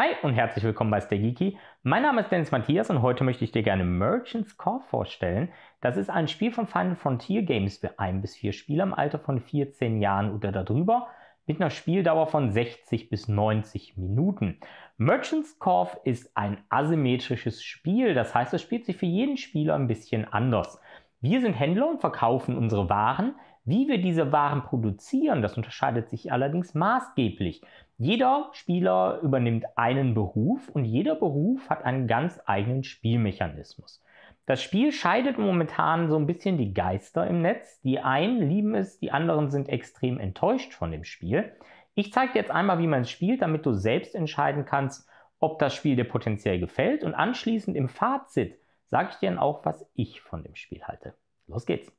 Hi und herzlich willkommen bei Stay Mein Name ist Dennis Matthias und heute möchte ich dir gerne Merchant's Core vorstellen. Das ist ein Spiel von Final Frontier Games für ein bis vier Spieler im Alter von 14 Jahren oder darüber mit einer Spieldauer von 60 bis 90 Minuten. Merchant's Corp ist ein asymmetrisches Spiel, das heißt, es spielt sich für jeden Spieler ein bisschen anders. Wir sind Händler und verkaufen unsere Waren. Wie wir diese Waren produzieren, das unterscheidet sich allerdings maßgeblich. Jeder Spieler übernimmt einen Beruf und jeder Beruf hat einen ganz eigenen Spielmechanismus. Das Spiel scheidet momentan so ein bisschen die Geister im Netz. Die einen lieben es, die anderen sind extrem enttäuscht von dem Spiel. Ich zeige dir jetzt einmal, wie man es spielt, damit du selbst entscheiden kannst, ob das Spiel dir potenziell gefällt. Und anschließend im Fazit sage ich dir dann auch, was ich von dem Spiel halte. Los geht's!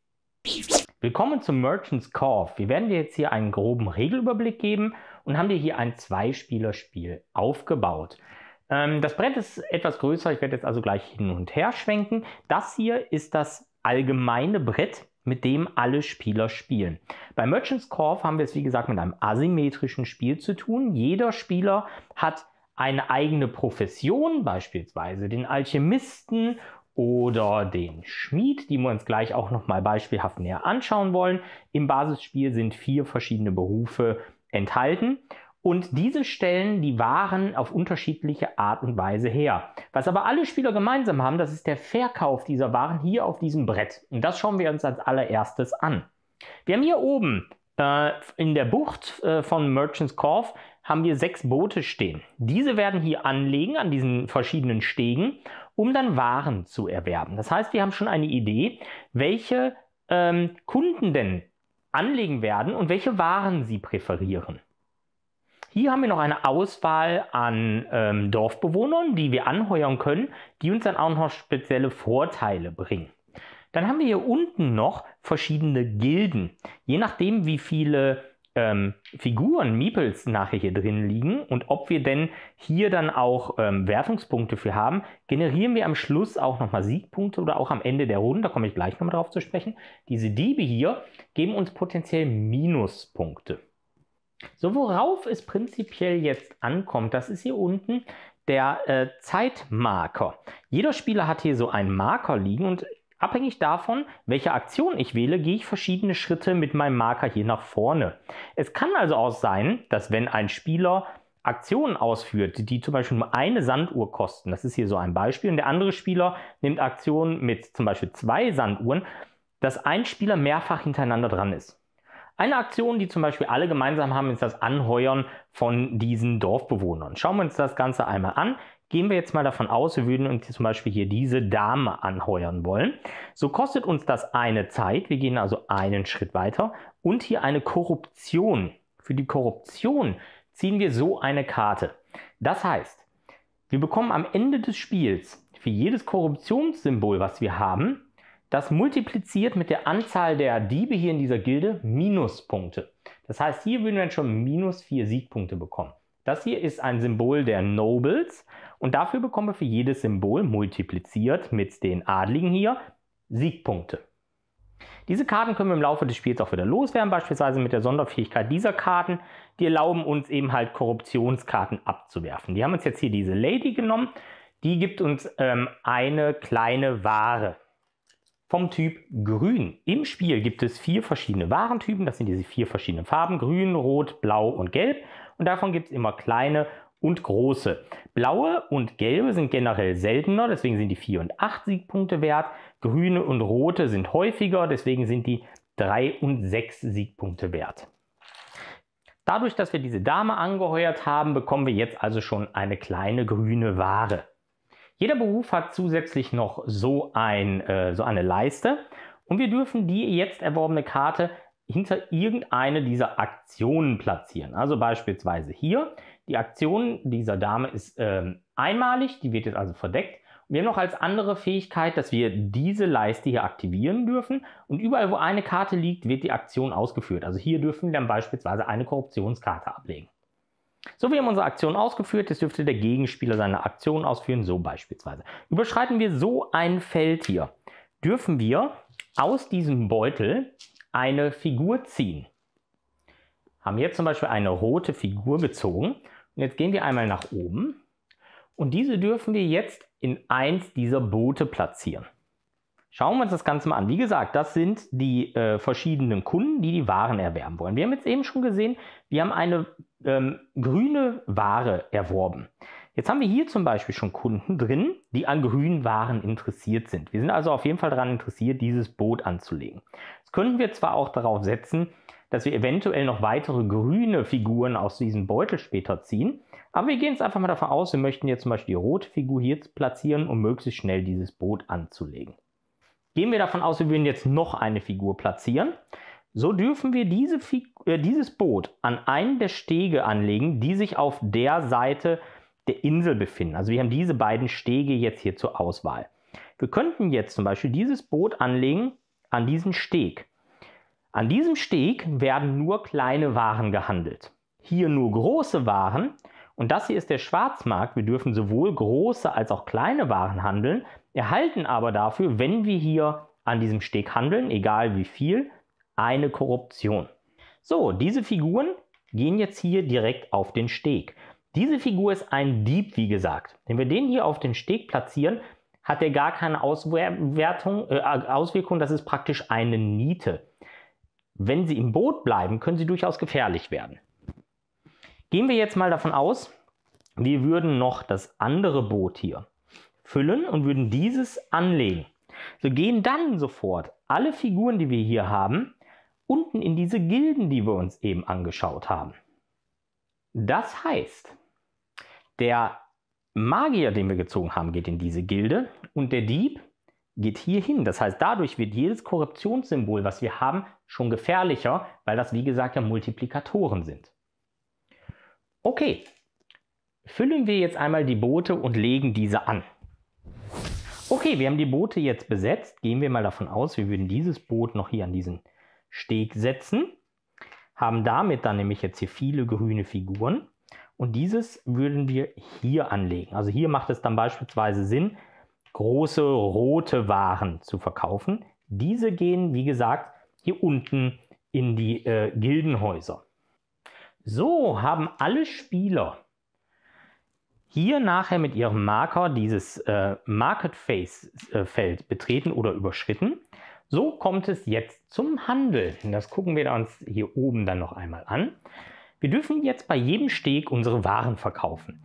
Willkommen zum Merchant's Cove. Wir werden dir jetzt hier einen groben Regelüberblick geben und haben wir hier ein zwei spiel aufgebaut. Ähm, das Brett ist etwas größer, ich werde jetzt also gleich hin und her schwenken. Das hier ist das allgemeine Brett, mit dem alle Spieler spielen. Bei Merchants Corp haben wir es, wie gesagt, mit einem asymmetrischen Spiel zu tun. Jeder Spieler hat eine eigene Profession, beispielsweise den Alchemisten oder den Schmied, die wir uns gleich auch nochmal beispielhaft näher anschauen wollen. Im Basisspiel sind vier verschiedene Berufe enthalten. Und diese stellen die Waren auf unterschiedliche Art und Weise her. Was aber alle Spieler gemeinsam haben, das ist der Verkauf dieser Waren hier auf diesem Brett. Und das schauen wir uns als allererstes an. Wir haben hier oben äh, in der Bucht äh, von Merchants Cove haben wir sechs Boote stehen. Diese werden hier anlegen an diesen verschiedenen Stegen, um dann Waren zu erwerben. Das heißt, wir haben schon eine Idee, welche ähm, Kunden denn anlegen werden und welche Waren sie präferieren. Hier haben wir noch eine Auswahl an ähm, Dorfbewohnern, die wir anheuern können, die uns dann auch noch spezielle Vorteile bringen. Dann haben wir hier unten noch verschiedene Gilden. Je nachdem, wie viele ähm, Figuren, Meeples nachher hier drin liegen und ob wir denn hier dann auch ähm, Wertungspunkte für haben, generieren wir am Schluss auch nochmal Siegpunkte oder auch am Ende der Runde, da komme ich gleich nochmal drauf zu sprechen. Diese Diebe hier geben uns potenziell Minuspunkte. So, worauf es prinzipiell jetzt ankommt, das ist hier unten der äh, Zeitmarker. Jeder Spieler hat hier so einen Marker liegen und Abhängig davon, welche Aktion ich wähle, gehe ich verschiedene Schritte mit meinem Marker hier nach vorne. Es kann also auch sein, dass wenn ein Spieler Aktionen ausführt, die zum Beispiel nur eine Sanduhr kosten, das ist hier so ein Beispiel, und der andere Spieler nimmt Aktionen mit zum Beispiel zwei Sanduhren, dass ein Spieler mehrfach hintereinander dran ist. Eine Aktion, die zum Beispiel alle gemeinsam haben, ist das Anheuern von diesen Dorfbewohnern. Schauen wir uns das Ganze einmal an. Gehen wir jetzt mal davon aus, wir würden uns zum Beispiel hier diese Dame anheuern wollen. So kostet uns das eine Zeit. Wir gehen also einen Schritt weiter. Und hier eine Korruption. Für die Korruption ziehen wir so eine Karte. Das heißt, wir bekommen am Ende des Spiels für jedes Korruptionssymbol, was wir haben, das multipliziert mit der Anzahl der Diebe hier in dieser Gilde Minuspunkte. Das heißt, hier würden wir schon minus vier Siegpunkte bekommen. Das hier ist ein Symbol der Nobles und dafür bekommen wir für jedes Symbol multipliziert mit den Adligen hier Siegpunkte. Diese Karten können wir im Laufe des Spiels auch wieder loswerden, beispielsweise mit der Sonderfähigkeit dieser Karten. Die erlauben uns eben halt Korruptionskarten abzuwerfen. Die haben uns jetzt hier diese Lady genommen. Die gibt uns ähm, eine kleine Ware vom Typ Grün. Im Spiel gibt es vier verschiedene Warentypen. Das sind diese vier verschiedenen Farben. Grün, Rot, Blau und Gelb. Und davon gibt es immer kleine und große. Blaue und gelbe sind generell seltener, deswegen sind die 4 und 8 Siegpunkte wert. Grüne und rote sind häufiger, deswegen sind die 3 und 6 Siegpunkte wert. Dadurch, dass wir diese Dame angeheuert haben, bekommen wir jetzt also schon eine kleine grüne Ware. Jeder Beruf hat zusätzlich noch so, ein, äh, so eine Leiste und wir dürfen die jetzt erworbene Karte hinter irgendeine dieser Aktionen platzieren. Also beispielsweise hier, die Aktion dieser Dame ist ähm, einmalig, die wird jetzt also verdeckt. wir haben noch als andere Fähigkeit, dass wir diese Leiste hier aktivieren dürfen und überall, wo eine Karte liegt, wird die Aktion ausgeführt. Also hier dürfen wir dann beispielsweise eine Korruptionskarte ablegen. So, wir haben unsere Aktion ausgeführt, jetzt dürfte der Gegenspieler seine Aktion ausführen, so beispielsweise. Überschreiten wir so ein Feld hier, dürfen wir aus diesem Beutel eine Figur ziehen. Haben hier zum Beispiel eine rote Figur gezogen. Und jetzt gehen wir einmal nach oben. Und diese dürfen wir jetzt in eins dieser Boote platzieren. Schauen wir uns das Ganze mal an. Wie gesagt, das sind die äh, verschiedenen Kunden, die die Waren erwerben wollen. Wir haben jetzt eben schon gesehen, wir haben eine ähm, grüne Ware erworben. Jetzt haben wir hier zum Beispiel schon Kunden drin, die an grünen Waren interessiert sind. Wir sind also auf jeden Fall daran interessiert, dieses Boot anzulegen könnten wir zwar auch darauf setzen, dass wir eventuell noch weitere grüne Figuren aus diesem Beutel später ziehen, aber wir gehen jetzt einfach mal davon aus, wir möchten jetzt zum Beispiel die rote Figur hier platzieren, um möglichst schnell dieses Boot anzulegen. Gehen wir davon aus, wir würden jetzt noch eine Figur platzieren, so dürfen wir diese äh, dieses Boot an einen der Stege anlegen, die sich auf der Seite der Insel befinden. Also wir haben diese beiden Stege jetzt hier zur Auswahl. Wir könnten jetzt zum Beispiel dieses Boot anlegen an diesen Steg. An diesem Steg werden nur kleine Waren gehandelt. Hier nur große Waren. Und das hier ist der Schwarzmarkt. Wir dürfen sowohl große als auch kleine Waren handeln, erhalten aber dafür, wenn wir hier an diesem Steg handeln, egal wie viel, eine Korruption. So, diese Figuren gehen jetzt hier direkt auf den Steg. Diese Figur ist ein Dieb, wie gesagt. Wenn wir den hier auf den Steg platzieren, hat der gar keine Auswertung, äh, Auswirkung. Das ist praktisch eine Niete. Wenn sie im Boot bleiben, können sie durchaus gefährlich werden. Gehen wir jetzt mal davon aus, wir würden noch das andere Boot hier füllen und würden dieses anlegen. So gehen dann sofort alle Figuren, die wir hier haben, unten in diese Gilden, die wir uns eben angeschaut haben. Das heißt, der Magier, den wir gezogen haben, geht in diese Gilde, und der Dieb geht hier hin. Das heißt, dadurch wird jedes Korruptionssymbol, was wir haben, schon gefährlicher, weil das, wie gesagt, ja Multiplikatoren sind. Okay, füllen wir jetzt einmal die Boote und legen diese an. Okay, wir haben die Boote jetzt besetzt. Gehen wir mal davon aus, wir würden dieses Boot noch hier an diesen Steg setzen. Haben damit dann nämlich jetzt hier viele grüne Figuren. Und dieses würden wir hier anlegen. Also hier macht es dann beispielsweise Sinn, große rote Waren zu verkaufen. Diese gehen, wie gesagt, hier unten in die äh, Gildenhäuser. So haben alle Spieler hier nachher mit ihrem Marker dieses äh, Market Face Feld betreten oder überschritten. So kommt es jetzt zum Handel. Das gucken wir uns hier oben dann noch einmal an. Wir dürfen jetzt bei jedem Steg unsere Waren verkaufen.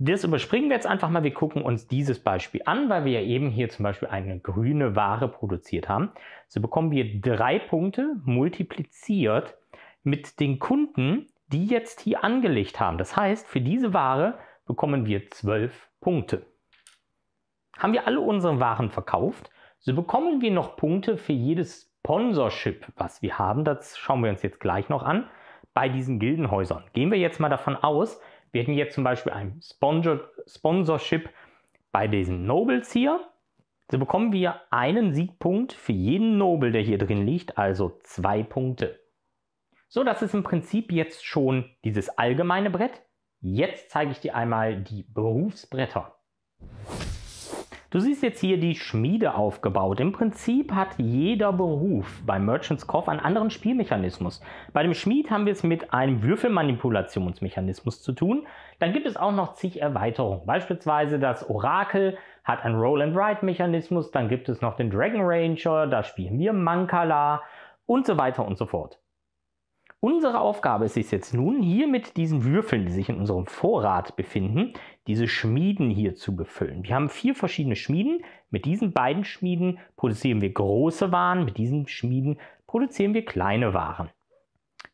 Das überspringen wir jetzt einfach mal. Wir gucken uns dieses Beispiel an, weil wir ja eben hier zum Beispiel eine grüne Ware produziert haben. So bekommen wir drei Punkte multipliziert mit den Kunden, die jetzt hier angelegt haben. Das heißt, für diese Ware bekommen wir zwölf Punkte. Haben wir alle unsere Waren verkauft, so bekommen wir noch Punkte für jedes Sponsorship, was wir haben. Das schauen wir uns jetzt gleich noch an bei diesen Gildenhäusern. Gehen wir jetzt mal davon aus, wir hätten jetzt zum Beispiel ein Sponsor Sponsorship bei diesen Nobles hier. So bekommen wir einen Siegpunkt für jeden Nobel, der hier drin liegt, also zwei Punkte. So, das ist im Prinzip jetzt schon dieses allgemeine Brett. Jetzt zeige ich dir einmal die Berufsbretter. Du siehst jetzt hier die Schmiede aufgebaut. Im Prinzip hat jeder Beruf bei Merchants Cove einen anderen Spielmechanismus. Bei dem Schmied haben wir es mit einem Würfelmanipulationsmechanismus zu tun. Dann gibt es auch noch zig Erweiterungen. Beispielsweise das Orakel hat einen Roll-and-Ride-Mechanismus. Dann gibt es noch den Dragon Ranger, da spielen wir Mankala und so weiter und so fort. Unsere Aufgabe ist es jetzt nun, hier mit diesen Würfeln, die sich in unserem Vorrat befinden, diese Schmieden hier zu befüllen. Wir haben vier verschiedene Schmieden. Mit diesen beiden Schmieden produzieren wir große Waren, mit diesen Schmieden produzieren wir kleine Waren.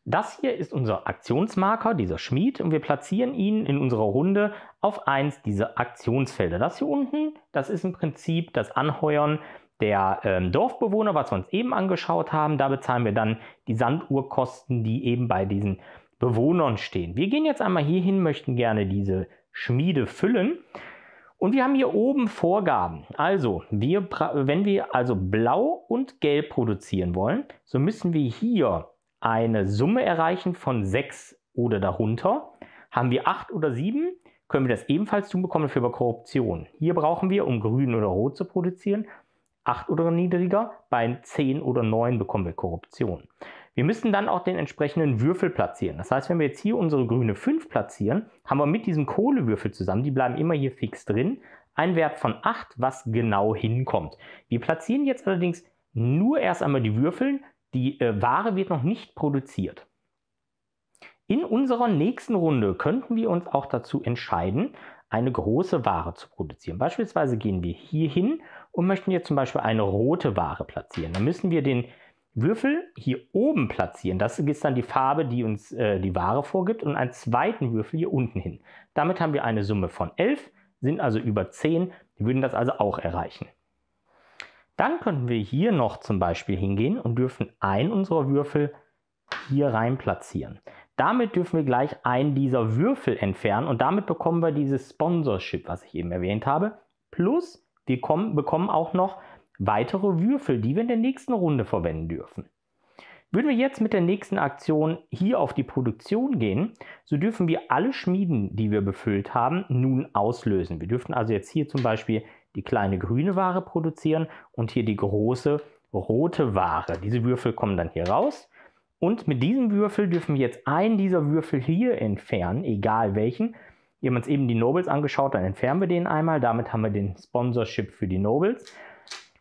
Das hier ist unser Aktionsmarker, dieser Schmied, und wir platzieren ihn in unserer Runde auf eins dieser Aktionsfelder. Das hier unten, das ist im Prinzip das Anheuern der ähm, Dorfbewohner, was wir uns eben angeschaut haben. Da bezahlen wir dann die Sanduhrkosten, die eben bei diesen Bewohnern stehen. Wir gehen jetzt einmal hier hin, möchten gerne diese Schmiede füllen. Und wir haben hier oben Vorgaben. Also, wir, wenn wir also blau und gelb produzieren wollen, so müssen wir hier eine Summe erreichen von 6 oder darunter. Haben wir 8 oder 7, können wir das ebenfalls tun, bekommen dafür Korruption. Hier brauchen wir, um grün oder rot zu produzieren, 8 oder niedriger. Bei 10 oder 9 bekommen wir Korruption. Wir müssen dann auch den entsprechenden Würfel platzieren. Das heißt, wenn wir jetzt hier unsere grüne 5 platzieren, haben wir mit diesem Kohlewürfel zusammen, die bleiben immer hier fix drin, einen Wert von 8, was genau hinkommt. Wir platzieren jetzt allerdings nur erst einmal die Würfel, die äh, Ware wird noch nicht produziert. In unserer nächsten Runde könnten wir uns auch dazu entscheiden, eine große Ware zu produzieren. Beispielsweise gehen wir hier hin und möchten jetzt zum Beispiel eine rote Ware platzieren. Dann müssen wir den Würfel hier oben platzieren. Das ist dann die Farbe, die uns äh, die Ware vorgibt und einen zweiten Würfel hier unten hin. Damit haben wir eine Summe von 11, sind also über 10, wir würden das also auch erreichen. Dann könnten wir hier noch zum Beispiel hingehen und dürfen einen unserer Würfel hier rein platzieren. Damit dürfen wir gleich einen dieser Würfel entfernen und damit bekommen wir dieses Sponsorship, was ich eben erwähnt habe. Plus, wir kommen, bekommen auch noch weitere Würfel, die wir in der nächsten Runde verwenden dürfen. Würden wir jetzt mit der nächsten Aktion hier auf die Produktion gehen, so dürfen wir alle Schmieden, die wir befüllt haben, nun auslösen. Wir dürften also jetzt hier zum Beispiel die kleine grüne Ware produzieren und hier die große rote Ware. Diese Würfel kommen dann hier raus. Und mit diesem Würfel dürfen wir jetzt einen dieser Würfel hier entfernen, egal welchen. Wir haben uns eben die Nobles angeschaut, dann entfernen wir den einmal. Damit haben wir den Sponsorship für die Nobles.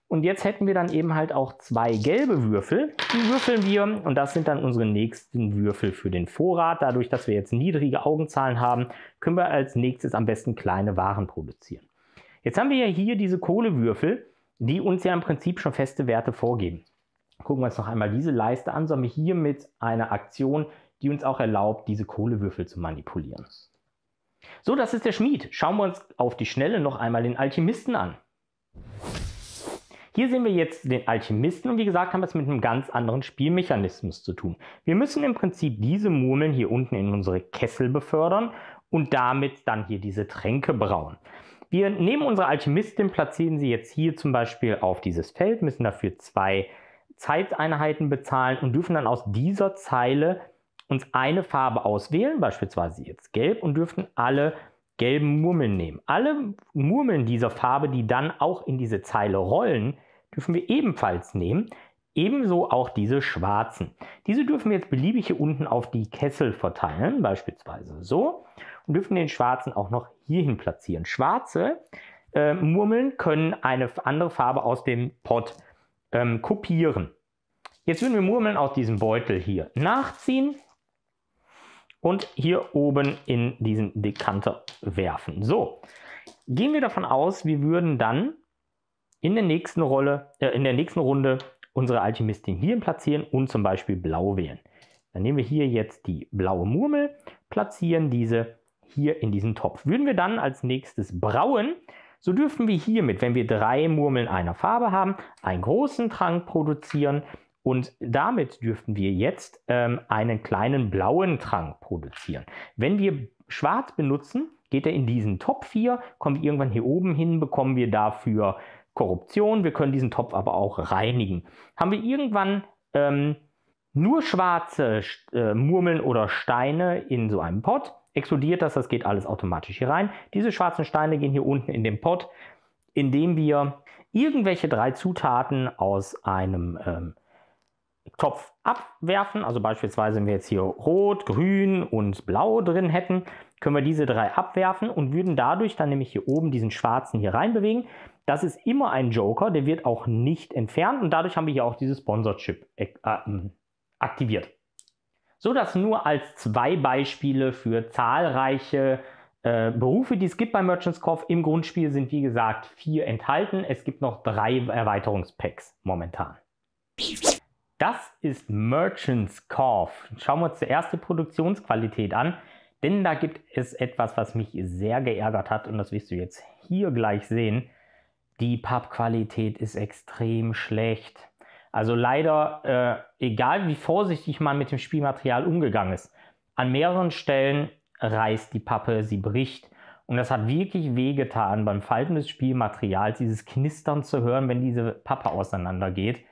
Und jetzt hätten wir dann eben halt auch zwei gelbe Würfel. Die würfeln wir und das sind dann unsere nächsten Würfel für den Vorrat. Dadurch, dass wir jetzt niedrige Augenzahlen haben, können wir als nächstes am besten kleine Waren produzieren. Jetzt haben wir ja hier diese Kohlewürfel, die uns ja im Prinzip schon feste Werte vorgeben. Gucken wir uns noch einmal diese Leiste an, sondern hier mit einer Aktion, die uns auch erlaubt, diese Kohlewürfel zu manipulieren. So, das ist der Schmied. Schauen wir uns auf die Schnelle noch einmal den Alchemisten an. Hier sehen wir jetzt den Alchemisten und wie gesagt haben wir es mit einem ganz anderen Spielmechanismus zu tun. Wir müssen im Prinzip diese Murmeln hier unten in unsere Kessel befördern und damit dann hier diese Tränke brauen. Wir nehmen unsere Alchemistin, platzieren sie jetzt hier zum Beispiel auf dieses Feld, müssen dafür zwei Zeiteinheiten bezahlen und dürfen dann aus dieser Zeile uns eine Farbe auswählen, beispielsweise jetzt gelb, und dürften alle gelben Murmeln nehmen. Alle Murmeln dieser Farbe, die dann auch in diese Zeile rollen, dürfen wir ebenfalls nehmen. Ebenso auch diese schwarzen. Diese dürfen wir jetzt beliebig hier unten auf die Kessel verteilen, beispielsweise so. Und dürfen den schwarzen auch noch hierhin platzieren. Schwarze äh, Murmeln können eine andere Farbe aus dem Pot ähm, kopieren. Jetzt würden wir Murmeln aus diesem Beutel hier nachziehen und hier oben in diesen Dekanter werfen. So, gehen wir davon aus, wir würden dann in der nächsten, Rolle, äh, in der nächsten Runde unsere Alchemistin hier platzieren und zum Beispiel blau wählen. Dann nehmen wir hier jetzt die blaue Murmel, platzieren diese hier in diesen Topf. Würden wir dann als nächstes brauen, so dürfen wir hiermit, wenn wir drei Murmeln einer Farbe haben, einen großen Trank produzieren, und damit dürften wir jetzt ähm, einen kleinen blauen Trank produzieren. Wenn wir schwarz benutzen, geht er in diesen Topf hier, kommen wir irgendwann hier oben hin, bekommen wir dafür Korruption, wir können diesen Topf aber auch reinigen. Haben wir irgendwann ähm, nur schwarze äh, Murmeln oder Steine in so einem Pott, explodiert das, das geht alles automatisch hier rein. Diese schwarzen Steine gehen hier unten in den Pott, indem wir irgendwelche drei Zutaten aus einem ähm, Topf abwerfen, also beispielsweise wenn wir jetzt hier rot, grün und blau drin hätten, können wir diese drei abwerfen und würden dadurch dann nämlich hier oben diesen schwarzen hier reinbewegen. Das ist immer ein Joker, der wird auch nicht entfernt und dadurch haben wir hier auch dieses Sponsorship äh, ähm, aktiviert. So das nur als zwei Beispiele für zahlreiche äh, Berufe, die es gibt bei Merchants Cove. Im Grundspiel sind wie gesagt vier enthalten. Es gibt noch drei Erweiterungspacks momentan. Das ist Merchant's Cove. Schauen wir uns die erste Produktionsqualität an, denn da gibt es etwas, was mich sehr geärgert hat und das wirst du jetzt hier gleich sehen. Die Pappqualität ist extrem schlecht. Also leider, äh, egal wie vorsichtig man mit dem Spielmaterial umgegangen ist, an mehreren Stellen reißt die Pappe, sie bricht. Und das hat wirklich wehgetan, beim Falten des Spielmaterials dieses Knistern zu hören, wenn diese Pappe auseinandergeht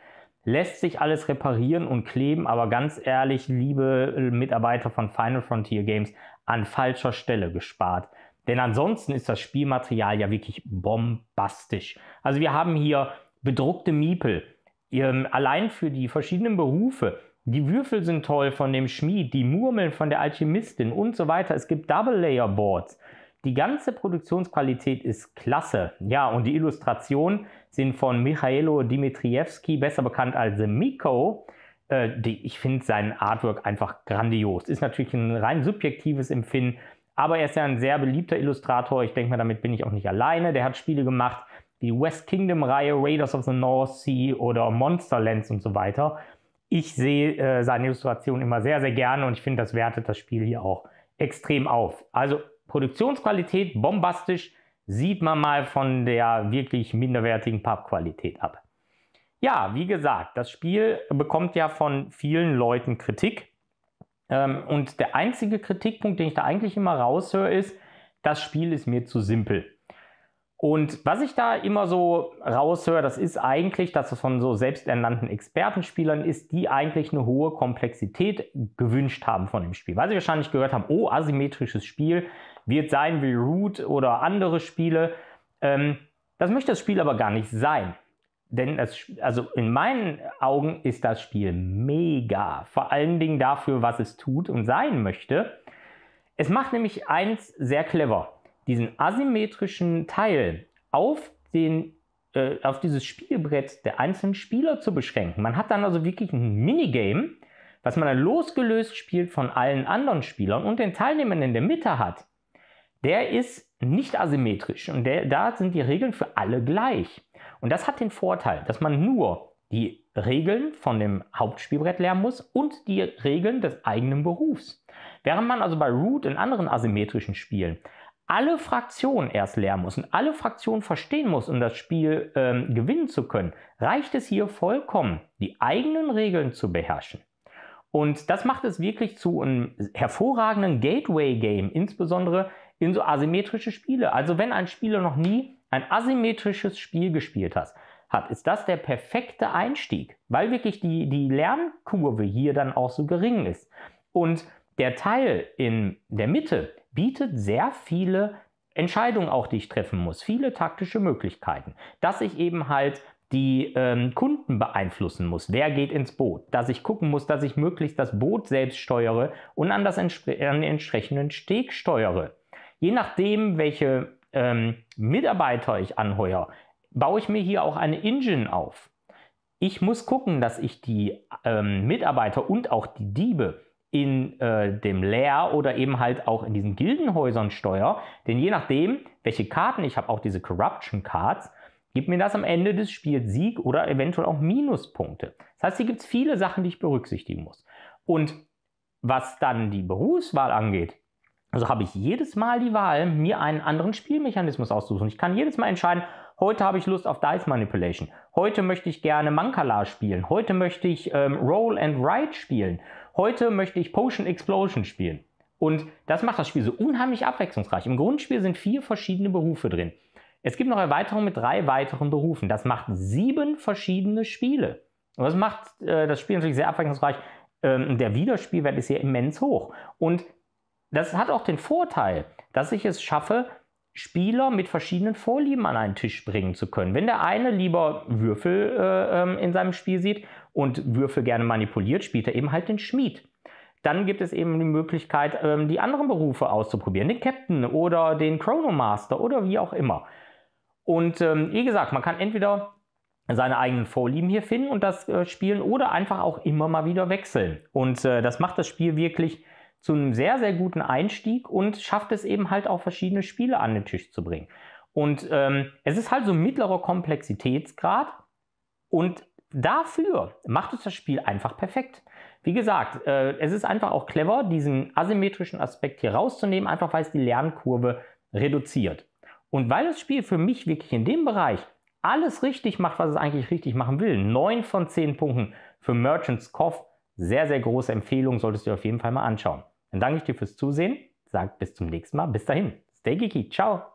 lässt sich alles reparieren und kleben, aber ganz ehrlich, liebe äh, Mitarbeiter von Final Frontier Games, an falscher Stelle gespart. Denn ansonsten ist das Spielmaterial ja wirklich bombastisch. Also wir haben hier bedruckte Miepel, ähm, allein für die verschiedenen Berufe. Die Würfel sind toll von dem Schmied, die Murmeln von der Alchemistin und so weiter. Es gibt Double Layer Boards. Die ganze Produktionsqualität ist klasse. Ja, und die Illustration, sind von Michaelo Dimitrievski, besser bekannt als The Miko. Äh, die, ich finde sein Artwork einfach grandios. Ist natürlich ein rein subjektives Empfinden, aber er ist ja ein sehr beliebter Illustrator. Ich denke mal, damit bin ich auch nicht alleine. Der hat Spiele gemacht, die West Kingdom-Reihe, Raiders of the North Sea oder Monsterlands und so weiter. Ich sehe äh, seine Illustrationen immer sehr, sehr gerne und ich finde, das wertet das Spiel hier auch extrem auf. Also Produktionsqualität bombastisch, sieht man mal von der wirklich minderwertigen Pappqualität ab. Ja, wie gesagt, das Spiel bekommt ja von vielen Leuten Kritik. Ähm, und der einzige Kritikpunkt, den ich da eigentlich immer raushöre, ist, das Spiel ist mir zu simpel. Und was ich da immer so raushöre, das ist eigentlich, dass es von so selbsternannten Expertenspielern ist, die eigentlich eine hohe Komplexität gewünscht haben von dem Spiel. Weil sie wahrscheinlich gehört haben, oh, asymmetrisches Spiel wird sein wie Root oder andere Spiele. Ähm, das möchte das Spiel aber gar nicht sein. Denn das, also in meinen Augen ist das Spiel mega. Vor allen Dingen dafür, was es tut und sein möchte. Es macht nämlich eins sehr clever diesen asymmetrischen Teil auf, den, äh, auf dieses Spielbrett der einzelnen Spieler zu beschränken. Man hat dann also wirklich ein Minigame, was man dann losgelöst spielt von allen anderen Spielern und den Teilnehmern in der Mitte hat. Der ist nicht asymmetrisch und der, da sind die Regeln für alle gleich. Und das hat den Vorteil, dass man nur die Regeln von dem Hauptspielbrett lernen muss und die Regeln des eigenen Berufs. Während man also bei Root in anderen asymmetrischen Spielen alle Fraktionen erst lernen muss und alle Fraktionen verstehen muss, um das Spiel ähm, gewinnen zu können, reicht es hier vollkommen, die eigenen Regeln zu beherrschen. Und das macht es wirklich zu einem hervorragenden Gateway-Game, insbesondere in so asymmetrische Spiele. Also wenn ein Spieler noch nie ein asymmetrisches Spiel gespielt hat, hat, ist das der perfekte Einstieg, weil wirklich die, die Lernkurve hier dann auch so gering ist. Und der Teil in der Mitte bietet sehr viele Entscheidungen auch, die ich treffen muss, viele taktische Möglichkeiten, dass ich eben halt die ähm, Kunden beeinflussen muss. Wer geht ins Boot? Dass ich gucken muss, dass ich möglichst das Boot selbst steuere und an, das entspre an den entsprechenden Steg steuere. Je nachdem, welche ähm, Mitarbeiter ich anheuere, baue ich mir hier auch eine Engine auf. Ich muss gucken, dass ich die ähm, Mitarbeiter und auch die Diebe in äh, dem Lehr oder eben halt auch in diesen Gildenhäusern Steuer. Denn je nachdem, welche Karten ich habe, auch diese Corruption Cards, gibt mir das am Ende des Spiels Sieg oder eventuell auch Minuspunkte. Das heißt, hier gibt es viele Sachen, die ich berücksichtigen muss. Und was dann die Berufswahl angeht, also habe ich jedes Mal die Wahl, mir einen anderen Spielmechanismus auszusuchen. Ich kann jedes Mal entscheiden, heute habe ich Lust auf Dice Manipulation, heute möchte ich gerne Mankala spielen, heute möchte ich ähm, Roll and Write spielen heute möchte ich Potion Explosion spielen. Und das macht das Spiel so unheimlich abwechslungsreich. Im Grundspiel sind vier verschiedene Berufe drin. Es gibt noch Erweiterungen mit drei weiteren Berufen. Das macht sieben verschiedene Spiele. Und das macht äh, das Spiel natürlich sehr abwechslungsreich. Ähm, der Wiederspielwert ist hier immens hoch. Und das hat auch den Vorteil, dass ich es schaffe, Spieler mit verschiedenen Vorlieben an einen Tisch bringen zu können. Wenn der eine lieber Würfel äh, ähm, in seinem Spiel sieht und Würfel gerne manipuliert, spielt er eben halt den Schmied. Dann gibt es eben die Möglichkeit, ähm, die anderen Berufe auszuprobieren, den Captain oder den Chronomaster oder wie auch immer. Und ähm, wie gesagt, man kann entweder seine eigenen Vorlieben hier finden und das äh, spielen oder einfach auch immer mal wieder wechseln. Und äh, das macht das Spiel wirklich zu einem sehr, sehr guten Einstieg und schafft es eben halt auch verschiedene Spiele an den Tisch zu bringen. Und ähm, es ist halt so ein mittlerer Komplexitätsgrad und dafür macht es das Spiel einfach perfekt. Wie gesagt, äh, es ist einfach auch clever, diesen asymmetrischen Aspekt hier rauszunehmen, einfach weil es die Lernkurve reduziert. Und weil das Spiel für mich wirklich in dem Bereich alles richtig macht, was es eigentlich richtig machen will, 9 von 10 Punkten für Merchants Cough, sehr, sehr große Empfehlung, solltest du auf jeden Fall mal anschauen. Dann danke ich dir fürs Zusehen, sag bis zum nächsten Mal. Bis dahin, stay geeky, ciao.